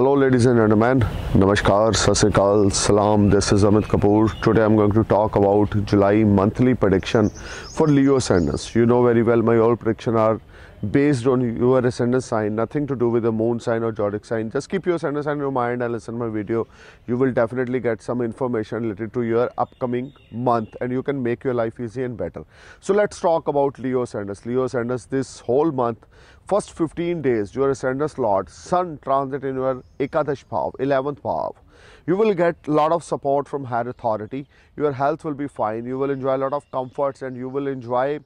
Hello ladies and gentlemen, Namaskar, Sasikal, Salam, this is Amit Kapoor. Today I'm going to talk about July monthly prediction for Leo Sanders. You know very well my all prediction are based on your ascendant sign, nothing to do with the moon sign or zodiac sign. Just keep your ascendant sign in your mind and listen my video. You will definitely get some information related to your upcoming month and you can make your life easy and better. So let's talk about Leo ascendants. Leo ascendants this whole month, first 15 days, your ascendant lord, sun transit in your Ekadash Bhav, 11th Bhav. You will get a lot of support from higher authority. Your health will be fine. You will enjoy a lot of comforts and you will enjoy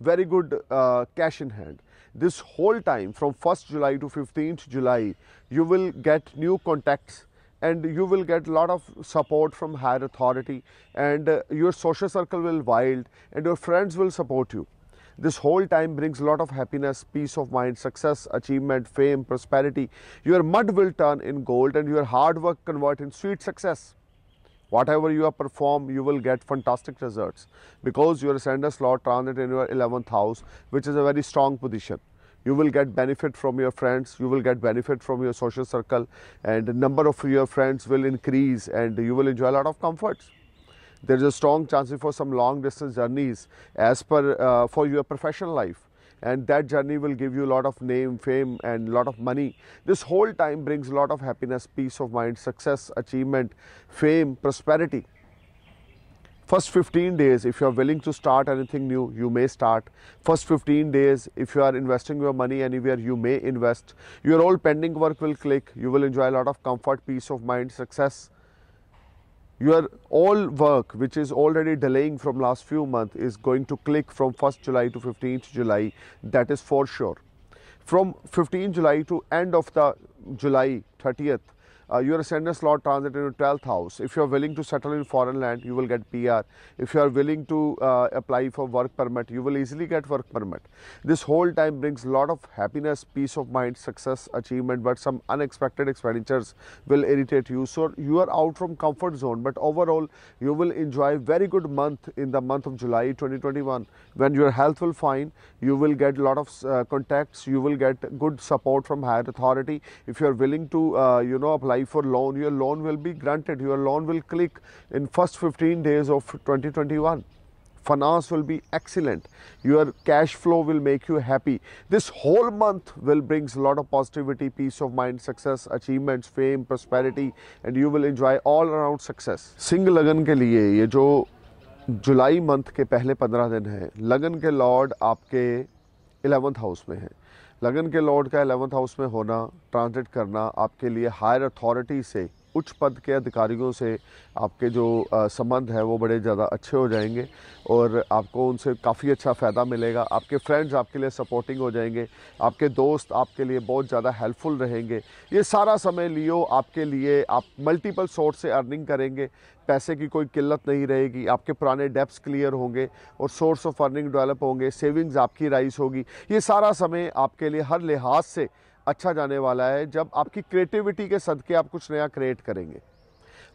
very good uh, cash in hand this whole time from 1st July to 15th July, you will get new contacts and you will get a lot of support from higher authority and uh, your social circle will wild and your friends will support you. This whole time brings a lot of happiness, peace of mind, success, achievement, fame, prosperity. Your mud will turn in gold and your hard work convert in sweet success whatever you have performed, you will get fantastic results because your ascendant slot transit in your 11th house, which is a very strong position. You will get benefit from your friends, you will get benefit from your social circle, and the number of your friends will increase, and you will enjoy a lot of comforts. There is a strong chance for some long distance journeys as per uh, for your professional life and that journey will give you a lot of name, fame and lot of money. This whole time brings a lot of happiness, peace of mind, success, achievement, fame, prosperity. First 15 days, if you are willing to start anything new, you may start. First 15 days, if you are investing your money anywhere, you may invest. Your old pending work will click. You will enjoy a lot of comfort, peace of mind, success, your all work which is already delaying from last few months is going to click from 1st July to 15th July that is for sure. From 15th July to end of the July 30th uh, your ascendant Lord transit in your 12th house. If you are willing to settle in foreign land, you will get PR. If you are willing to uh, apply for work permit, you will easily get work permit. This whole time brings a lot of happiness, peace of mind, success, achievement, but some unexpected expenditures will irritate you. So you are out from comfort zone, but overall you will enjoy very good month in the month of July 2021 when your health will fine, you will get a lot of uh, contacts, you will get good support from higher authority. If you are willing to, uh, you know, apply apply for loan, your loan will be granted. Your loan will click in first 15 days of 2021. Finance will be excellent. Your cash flow will make you happy. This whole month will brings a lot of positivity, peace of mind, success, achievements, fame, prosperity, and you will enjoy all around success. Single lagan ke liye ये jo July month ke pehle 15 din hai. Lagan ke lord आपके 11th mein hai. लगन के Lord का eleventh house में होना transit करना आपके लिए हायर अथॉरिटी से उच्च पद के अधिकारियों से आपके जो संबंध है वो बड़े ज़्यादा अच्छे हो जाएंगे और आपको उनसे काफ़ी अच्छा फ़ायदा मिलेगा आपके फ्रेंड्स आपके लिए सपोर्टिंग हो जाएंगे आपके दोस्त आपके लिए बहुत ज़्यादा हेल्पफुल रहेंगे ये सारा समय लियो आपके लिए आप मल्टीपल सोर्स से अर्निंग करेंगे पैसे की कोई किल्लत नहीं रहेगी आपके पुराने डेप्स क्लियर होंगे और सोर्स ऑफ अर्निंग डेवलप होंगे सेविंग्स आपकी राइस होगी ये सारा समय आपके लिए हर लिहाज से अच्छा जाने वाला है जब आपकी क्रिएटिविटी के सदके आप कुछ नया क्रिएट करेंगे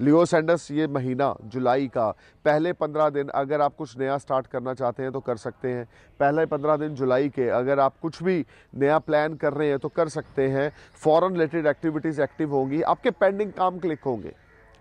लियो सैंडस ये महीना जुलाई का पहले पंद्रह दिन अगर आप कुछ नया स्टार्ट करना चाहते हैं तो कर सकते हैं पहले पंद्रह दिन जुलाई के अगर आप कुछ भी नया प्लान कर रहे हैं तो कर सकते हैं फॉरेन रिलेटेड एक्टिविटीज़ एक्टिव होंगी आपके पेंडिंग काम क्लिक होंगे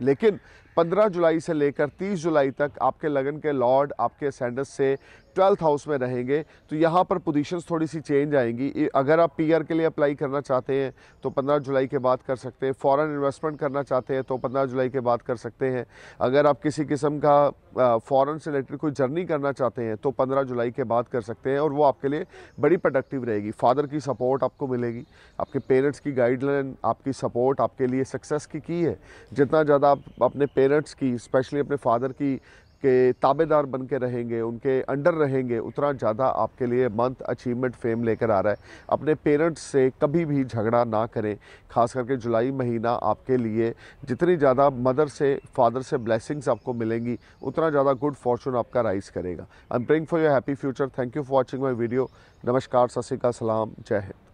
लेकिन 15 जुलाई से लेकर 30 जुलाई तक आपके लगन के लॉर्ड आपके सैंडस से ट्वेल्थ हाउस में रहेंगे तो यहाँ पर पोजीशंस थोड़ी सी चेंज आएंगी अगर आप पीआर के लिए अप्लाई करना चाहते हैं तो 15 जुलाई के बाद कर सकते हैं फॉरेन इन्वेस्टमेंट करना चाहते हैं तो 15 जुलाई के बाद कर सकते हैं अगर आप किसी किस्म का फॉरेन से रिलेटेड कोई जर्नी करना चाहते हैं तो पंद्रह जुलाई के बाद कर सकते हैं और वो आपके लिए बड़ी प्रोडक्टिव रहेगी फादर की सपोर्ट आपको मिलेगी आपके पेरेंट्स की गाइडलाइन आपकी सपोर्ट आपके लिए सक्सेस की की है जितना ज़्यादा आप अपने पेरेंट्स की स्पेशली अपने फादर की के ताबेदार बन के रहेंगे उनके अंडर रहेंगे उतना ज़्यादा आपके लिए मंथ अचीवमेंट फेम लेकर आ रहा है अपने पेरेंट्स से कभी भी झगड़ा ना करें खास करके जुलाई महीना आपके लिए जितनी ज़्यादा मदर से फादर से ब्लेसिंग्स आपको मिलेंगी उतना ज़्यादा गुड फॉर्चून आपका राइज करेगा I am praying for your happy future thank you for watching my video नमस्कार सत श्रीकाल सलाम जय हिंद